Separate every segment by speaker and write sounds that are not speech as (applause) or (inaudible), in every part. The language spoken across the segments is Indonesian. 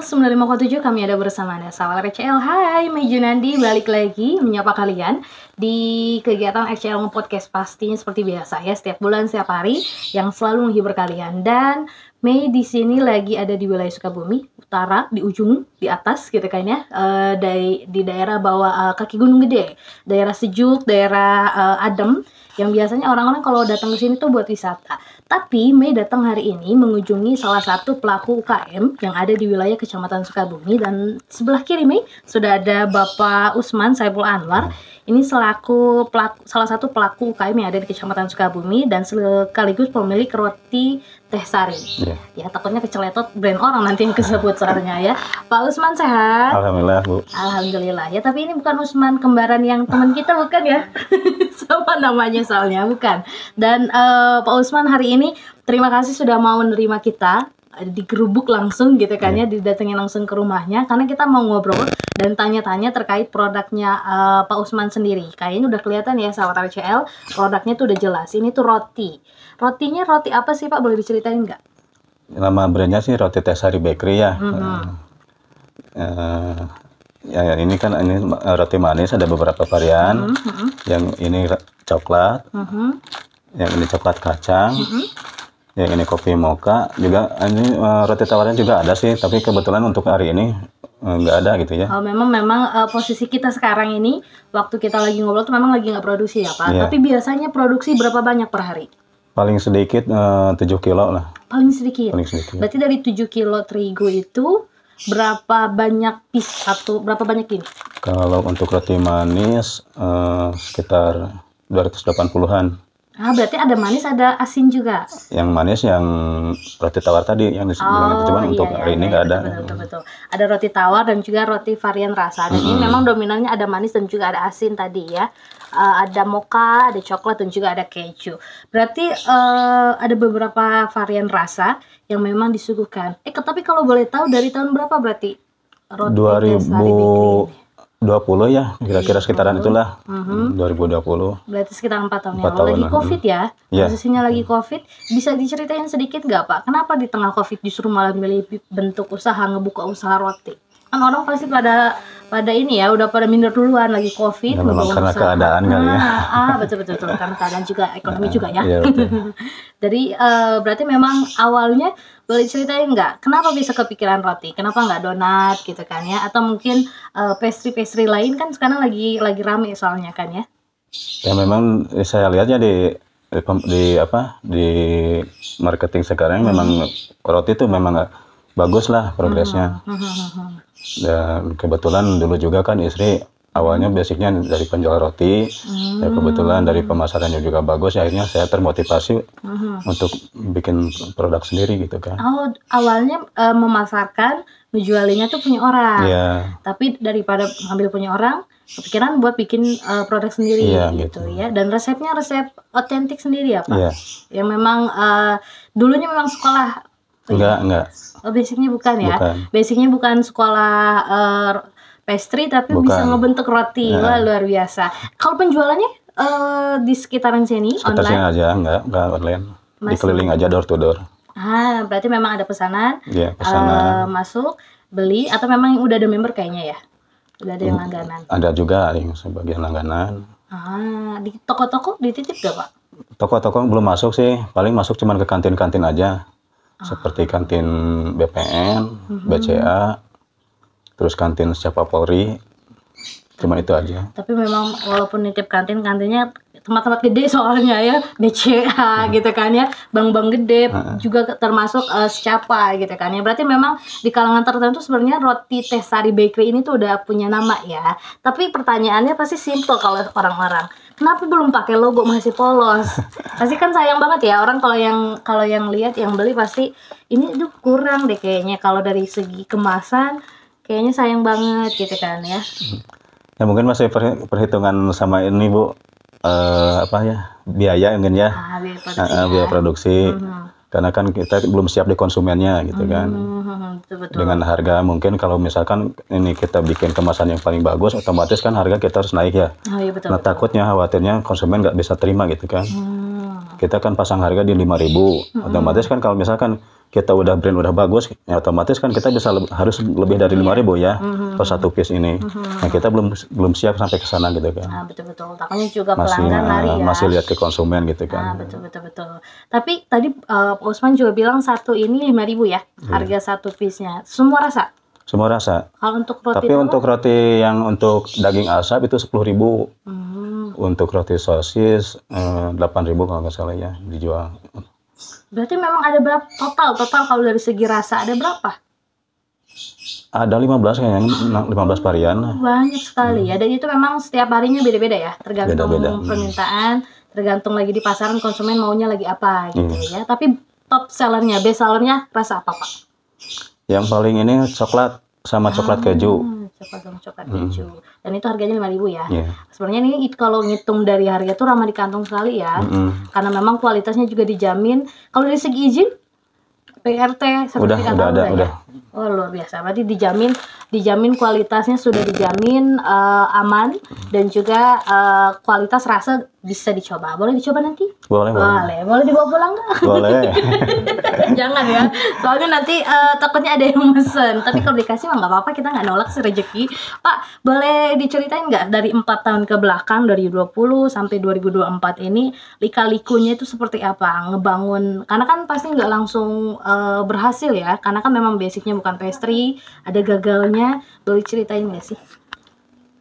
Speaker 1: 95,7 kami ada bersama Anda Sawal RCL, hai Mei Junandi balik lagi menyapa kalian di kegiatan RCL Podcast pastinya seperti biasa ya setiap bulan setiap hari yang selalu menghibur kalian dan Mei di sini lagi ada di wilayah Sukabumi utara di ujung di atas gitu kan ya uh, eh, dari di daerah bawah uh, kaki Gunung Gede daerah sejuk daerah uh, adem yang biasanya orang-orang kalau datang ke sini tuh buat wisata tapi Mei datang hari ini mengunjungi salah satu pelaku UKM yang ada di wilayah Kecamatan Sukabumi dan sebelah kiri Mei sudah ada Bapak Usman Saiful Anwar ini selaku pelaku, salah satu pelaku UKM yang ada di Kecamatan Sukabumi dan sekaligus pemilik roti teh sari. Iya. Yeah. Ya takutnya keceletot brand orang nanti yang kesebut suaranya ya. Pak Usman sehat?
Speaker 2: Alhamdulillah Bu.
Speaker 1: Alhamdulillah ya tapi ini bukan Usman kembaran yang teman kita bukan ya? Sama (laughs) namanya soalnya bukan. Dan uh, Pak Usman hari ini terima kasih sudah mau menerima kita digerubuk langsung gitu kan ya iya. didatengin langsung ke rumahnya karena kita mau ngobrol dan tanya-tanya terkait produknya uh, Pak Usman sendiri kayaknya udah kelihatan ya sahabat RCL produknya tuh udah jelas ini tuh roti rotinya roti apa sih Pak boleh diceritain nggak
Speaker 2: nama brandnya sih roti Tesari Bakery ya mm -hmm. uh, ya, ini kan ini eh, roti manis ada beberapa varian mm -hmm. yang ini coklat mm -hmm. yang ini coklat kacang mm -hmm Ya ini kopi mocha juga ini uh, roti tawarnya juga ada sih tapi kebetulan untuk hari ini eh, nggak ada gitu ya.
Speaker 1: Oh, memang memang uh, posisi kita sekarang ini waktu kita lagi ngobrol tuh memang lagi nggak produksi ya pak. Yeah. Tapi biasanya produksi berapa banyak per hari?
Speaker 2: Paling sedikit uh, 7 kilo lah.
Speaker 1: Paling sedikit. Paling sedikit. Iya. Berarti dari 7 kilo terigu itu berapa banyak pis satu berapa banyak ini?
Speaker 2: Kalau untuk roti manis uh, sekitar 280-an.
Speaker 1: Ah, berarti ada manis, ada asin juga.
Speaker 2: Yang manis yang roti tawar tadi yang disebut oh, itu cuma iya, untuk hari iya, ini enggak iya, ada. Betul, betul,
Speaker 1: betul. Ada roti tawar dan juga roti varian rasa. Dan -hmm. ini memang dominannya ada manis dan juga ada asin tadi ya. Uh, ada mocha, ada coklat dan juga ada keju. Berarti uh, ada beberapa varian rasa yang memang disuguhkan. Eh, tapi kalau boleh tahu dari tahun berapa berarti? Roti 2000
Speaker 2: 20 ya, kira-kira sekitaran itulah uh-huh. 2020.
Speaker 1: Berarti sekitar 4 tahun 4 ya, kalau tahun lagi lah. Covid ya. Yeah. Posisinya lagi Covid, bisa diceritain sedikit nggak Pak? Kenapa di tengah Covid justru malah milih bentuk usaha ngebuka usaha roti? kan orang pasti pada pada ini ya udah pada minder duluan lagi covid ya, memang karena keadaan kali ya ah, ah betul betul, betul. karena keadaan juga ekonomi nah, (laughs) juga ya, ya (laughs) jadi uh, berarti memang awalnya boleh ceritain nggak kenapa bisa kepikiran roti kenapa nggak donat gitu kan ya atau mungkin uh, eh, pastry pastry lain kan sekarang lagi lagi rame soalnya kan ya
Speaker 2: ya memang eh, saya lihatnya di di, di apa di marketing sekarang memang hmm. roti itu memang bagus lah hmm. progresnya. Hmm. Dan kebetulan dulu juga kan istri awalnya basicnya dari penjual roti hmm. ya kebetulan dari pemasarannya juga bagus akhirnya saya termotivasi
Speaker 1: hmm.
Speaker 2: untuk bikin produk sendiri gitu kan
Speaker 1: oh awalnya uh, memasarkan menjualinya tuh punya orang yeah. tapi daripada ngambil punya orang kepikiran buat bikin uh, produk sendiri yeah, gitu, gitu ya dan resepnya resep otentik sendiri ya yeah. yang memang uh, dulunya memang sekolah Gitu ya? Enggak, enggak. Oh, basicnya bukan ya. Bukan. Basicnya bukan sekolah uh, pastry tapi bukan. bisa ngebentuk roti. Ya. Wah, luar biasa. Kalau penjualannya uh, di sekitaran sini Sekitar online? Sini
Speaker 2: aja, enggak, enggak online. Masih. Dikeliling aja door to door.
Speaker 1: Ah, berarti memang ada pesanan.
Speaker 2: Iya, pesanan.
Speaker 1: Uh, masuk, beli atau memang udah ada member kayaknya ya? Udah ada yang hmm, langganan.
Speaker 2: Ada juga yang sebagian langganan.
Speaker 1: Ah, di toko-toko dititip gak, Pak?
Speaker 2: Toko-toko belum masuk sih, paling masuk cuma ke kantin-kantin aja seperti kantin BPN, hmm BCA, terus kantin siapa Polri, cuma itu aja.
Speaker 1: Tapi memang walaupun nitip kantin, kantinnya tempat-tempat gede soalnya ya BCA hmm. gitu kan ya bank-bank gede hmm. juga termasuk uh, eh, siapa gitu kan ya berarti memang di kalangan tertentu sebenarnya roti teh sari bakery ini tuh udah punya nama ya tapi pertanyaannya pasti simple kalau orang-orang kenapa belum pakai logo masih polos (laughs) pasti kan sayang banget ya orang kalau yang kalau yang lihat yang beli pasti ini tuh kurang deh kayaknya kalau dari segi kemasan kayaknya sayang banget gitu kan ya hmm.
Speaker 2: ya mungkin masih perhitungan sama ini bu uh, apa ya biaya mungkin ya ah, biaya ah, produksi, uh, biaya ya. produksi. Uh karena kan kita belum siap di konsumennya gitu uh kan mm-hmm, mm-hmm, betul, dengan harga mungkin kalau misalkan ini kita bikin kemasan yang paling bagus otomatis kan harga kita harus naik ya oh, iya, betul, nah betul. takutnya khawatirnya konsumen nggak bisa terima gitu kan hmm. kita kan pasang harga di 5000 ribu otomatis kan kalau misalkan kita udah brand udah bagus, ya otomatis kan kita bisa le harus lebih dari iya. lima ribu ya mm-hmm. satu piece ini. Mm-hmm. Nah kita belum belum siap sampai ke sana gitu kan.
Speaker 1: Nah, betul betul. Takutnya juga masih, pelanggan ah, lari ya. Masih lihat
Speaker 2: ke konsumen gitu kan. Nah,
Speaker 1: betul betul betul. Tapi tadi uh, Pak Usman juga bilang satu ini lima ribu ya yeah. harga satu piece-nya. Semua rasa?
Speaker 2: Semua rasa.
Speaker 1: Kalau untuk roti Tapi apa? untuk roti
Speaker 2: yang untuk daging asap itu sepuluh ribu. hmm Untuk roti sosis eh, delapan eh, ribu kalau nggak salah ya dijual
Speaker 1: Berarti memang ada berapa total total kalau dari segi rasa ada berapa?
Speaker 2: Ada 15 kayaknya, 15 varian.
Speaker 1: Banyak sekali hmm. ya. Dan itu memang setiap harinya beda-beda ya, tergantung beda -beda. Hmm. permintaan, tergantung lagi di pasaran konsumen maunya lagi apa gitu hmm. ya. Tapi top sellernya, best sellernya rasa apa, Pak?
Speaker 2: Yang paling ini coklat sama coklat hmm. keju
Speaker 1: coklat dong hmm. coklat keju dan itu harganya lima ribu ya yeah. sebenarnya ini kalau ngitung dari harga tuh ramah di kantong sekali ya mm -hmm. karena memang kualitasnya juga dijamin kalau dari segi izin PRT seperti udah, udah ada, ya? Oh luar biasa. Berarti dijamin dijamin kualitasnya sudah dijamin uh, aman dan juga uh, kualitas rasa bisa dicoba. Boleh dicoba nanti? Boleh, boleh. Boleh, boleh dibawa pulang enggak? Boleh. (laughs) Jangan ya. Soalnya nanti uh, takutnya ada yang mesen. Tapi kalau dikasih mah enggak apa-apa, kita enggak nolak sih rezeki. Pak, boleh diceritain enggak dari empat tahun ke belakang dari 20 sampai 2024 ini lika-likunya itu seperti apa? Ngebangun karena kan pasti enggak langsung uh, berhasil ya karena kan memang basicnya bukan pastry ada gagalnya boleh ceritain nggak sih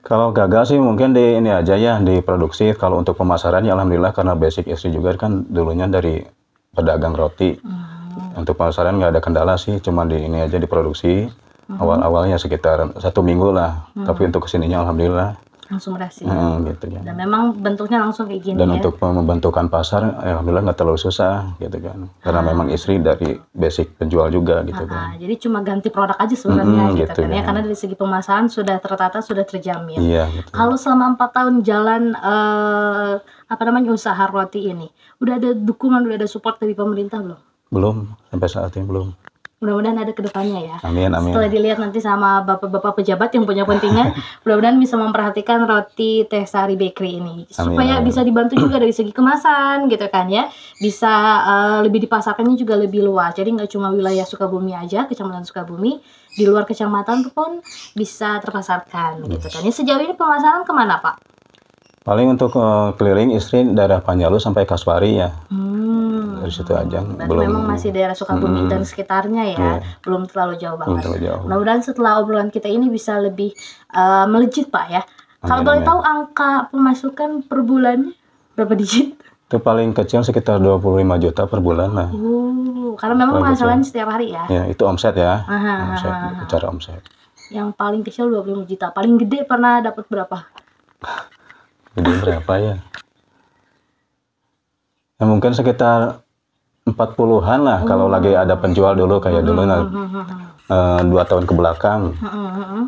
Speaker 2: kalau gagal sih mungkin di ini aja ya di produksi kalau untuk pemasaran ya alhamdulillah karena basic istri juga kan dulunya dari pedagang roti hmm. untuk pemasaran nggak ada kendala sih cuma di ini aja di produksi hmm. awal awalnya sekitar satu minggu lah hmm. tapi untuk kesininya alhamdulillah Langsung berhasil. Hmm, gitu kan.
Speaker 1: Dan memang bentuknya langsung kayak gini Dan ya? untuk
Speaker 2: membentukkan pasar, ya alhamdulillah nggak terlalu susah gitu kan. Karena ah. memang istri dari basic penjual juga gitu ah, kan.
Speaker 1: Ah, jadi cuma ganti produk aja sebenarnya -hmm, gitu, gitu kan ya. Kan. Karena dari segi pemasaran sudah tertata, sudah terjamin. Iya. Gitu. Kalau selama empat tahun jalan eh, apa namanya usaha roti ini, udah ada dukungan, udah ada support dari pemerintah belum?
Speaker 2: Belum sampai saat ini belum
Speaker 1: mudah-mudahan ada kedepannya ya.
Speaker 2: Amin, amin. Setelah
Speaker 1: dilihat nanti sama bapak-bapak pejabat yang punya kepentingan (laughs) mudah-mudahan bisa memperhatikan roti Teh Sari Bakery ini supaya amin, bisa dibantu juga dari segi kemasan gitu kan ya, bisa uh, lebih dipasarkannya juga lebih luas. Jadi nggak cuma wilayah Sukabumi aja, kecamatan Sukabumi, di luar kecamatan pun bisa terpasarkan gitu kan. Ya, sejauh ini pemasaran kemana Pak?
Speaker 2: Paling untuk eh, keliling istri daerah Panjalu sampai Kaswari ya.
Speaker 1: Hmm.
Speaker 2: Dari situ aja. Berarti belum memang masih daerah Sukabumi hmm. dan sekitarnya ya. Yeah.
Speaker 1: Belum terlalu jauh banget. Nah, terlalu mudah setelah obrolan kita ini bisa lebih uh, melejit Pak ya. Amin, Kalau boleh tahu angka pemasukan per bulan
Speaker 2: berapa digit? Itu paling kecil sekitar 25 juta per bulan lah.
Speaker 1: Uh, karena memang penghasilan setiap hari ya. Ya,
Speaker 2: itu omset ya.
Speaker 1: Aha, omset, aha, omset. Yang paling kecil 25 juta, paling gede pernah dapat berapa? (laughs)
Speaker 2: jadi berapa ya ya mungkin sekitar 40-an lah hmm. kalau lagi ada penjual dulu kayak hmm. dulu nah, hmm, hmm, hmm, eh, dua tahun ke belakang
Speaker 1: hmm.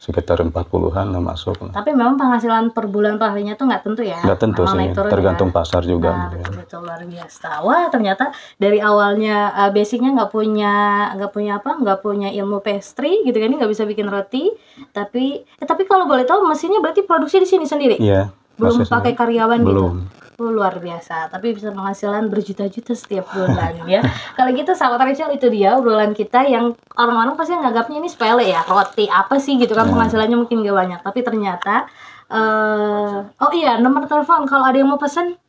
Speaker 2: sekitar 40-an lah masuk lah.
Speaker 1: tapi memang penghasilan per bulan pahlinya tuh nggak tentu ya nggak tentu memang sih tergantung ya. pasar juga nah, gitu. Ya. betul luar biasa wah ternyata dari awalnya uh, basicnya nggak punya nggak punya apa nggak punya ilmu pastry gitu kan nggak bisa bikin roti tapi eh, tapi kalau boleh tahu mesinnya berarti produksi di sini sendiri iya yeah belum pakai karyawan gitu? belum. gitu Oh, luar biasa, tapi bisa penghasilan berjuta-juta setiap (laughs) bulan ya. Kalau gitu sahabat Rachel itu dia obrolan kita yang orang-orang pasti nganggapnya ini sepele ya, roti apa sih gitu kan ya. penghasilannya mungkin gak banyak, tapi ternyata uh, oh iya nomor telepon kalau ada yang mau pesan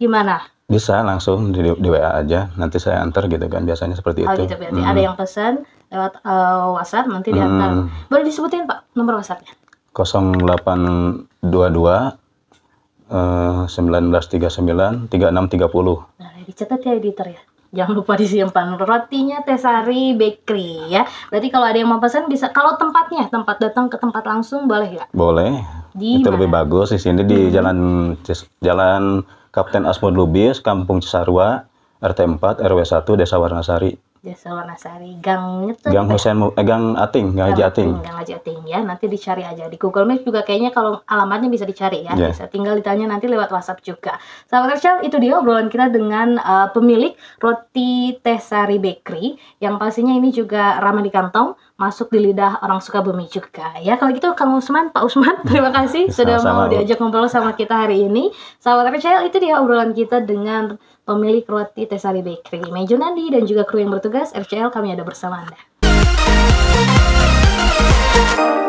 Speaker 1: gimana?
Speaker 2: Bisa langsung di, di WA aja, nanti saya antar gitu kan biasanya seperti oh, itu. Oh gitu hmm. ada yang
Speaker 1: pesan lewat uh, WhatsApp nanti diantar. Boleh disebutin Pak nomor WhatsAppnya?
Speaker 2: 0822 Eh, enam 1939 3630.
Speaker 1: Nah, dicatat ya editor ya. Jangan lupa disimpan rotinya Tesari Bakery ya. Berarti kalau ada yang mau pesan bisa kalau tempatnya tempat datang ke tempat langsung boleh ya Boleh. Di Itu mana? lebih
Speaker 2: bagus di sini di hmm. Jalan Jalan Kapten Asmod Lubis, Kampung Cisarua, RT 4 RW 1 Desa Warnasari.
Speaker 1: Jasa Wanasari gang itu gang
Speaker 2: Hussein eh, gang Ating gang Haji Ating gang
Speaker 1: Haji Ating ya nanti dicari aja di Google Maps juga kayaknya kalau alamatnya bisa dicari ya yeah. bisa tinggal ditanya nanti lewat WhatsApp juga sahabat Rachel itu dia obrolan kita dengan uh, pemilik roti Tesari Bakery yang pastinya ini juga ramah di kantong masuk di lidah orang suka bumi juga. Ya kalau gitu Kang Usman, Pak Usman, (laughs) terima kasih sudah sama mau bu. diajak ngobrol sama kita hari ini. Sahabat RCL itu dia obrolan kita dengan pemilik roti Tesari Bakery. Mejo Nandi dan juga kru yang bertugas RCL kami ada bersama Anda.